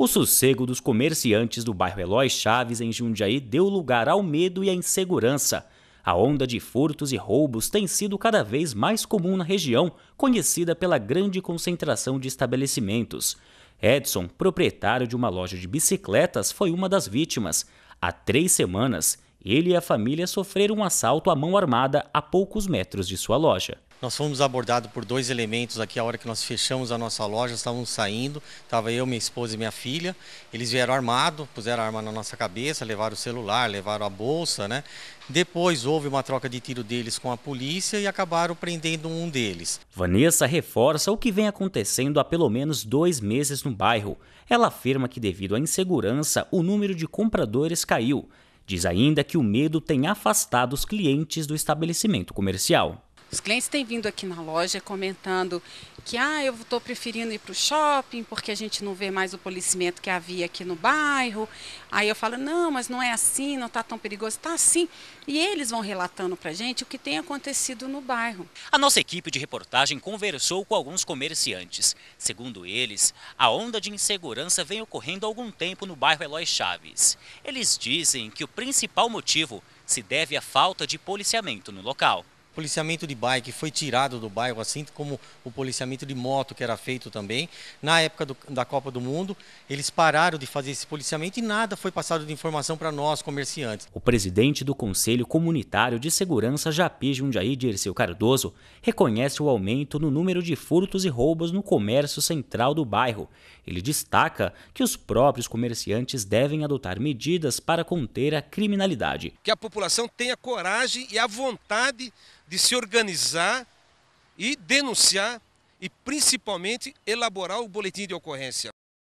O sossego dos comerciantes do bairro Eloy Chaves, em Jundiaí, deu lugar ao medo e à insegurança. A onda de furtos e roubos tem sido cada vez mais comum na região, conhecida pela grande concentração de estabelecimentos. Edson, proprietário de uma loja de bicicletas, foi uma das vítimas. Há três semanas, ele e a família sofreram um assalto à mão armada a poucos metros de sua loja. Nós fomos abordados por dois elementos aqui a hora que nós fechamos a nossa loja, estávamos saindo, estava eu, minha esposa e minha filha. Eles vieram armados, puseram a arma na nossa cabeça, levaram o celular, levaram a bolsa, né? Depois houve uma troca de tiro deles com a polícia e acabaram prendendo um deles. Vanessa reforça o que vem acontecendo há pelo menos dois meses no bairro. Ela afirma que devido à insegurança, o número de compradores caiu Diz ainda que o medo tem afastado os clientes do estabelecimento comercial. Os clientes têm vindo aqui na loja comentando que ah, eu estou preferindo ir para o shopping porque a gente não vê mais o policiamento que havia aqui no bairro. Aí eu falo, não, mas não é assim, não está tão perigoso, está assim. E eles vão relatando para a gente o que tem acontecido no bairro. A nossa equipe de reportagem conversou com alguns comerciantes. Segundo eles, a onda de insegurança vem ocorrendo há algum tempo no bairro Eloy Chaves. Eles dizem que o principal motivo se deve à falta de policiamento no local policiamento de bike foi tirado do bairro, assim como o policiamento de moto que era feito também. Na época do, da Copa do Mundo, eles pararam de fazer esse policiamento e nada foi passado de informação para nós, comerciantes. O presidente do Conselho Comunitário de Segurança Japi Jundiaí, Dirceu Cardoso, reconhece o aumento no número de furtos e roubos no comércio central do bairro. Ele destaca que os próprios comerciantes devem adotar medidas para conter a criminalidade. Que a população tenha coragem e a vontade de se organizar e denunciar e principalmente elaborar o boletim de ocorrência.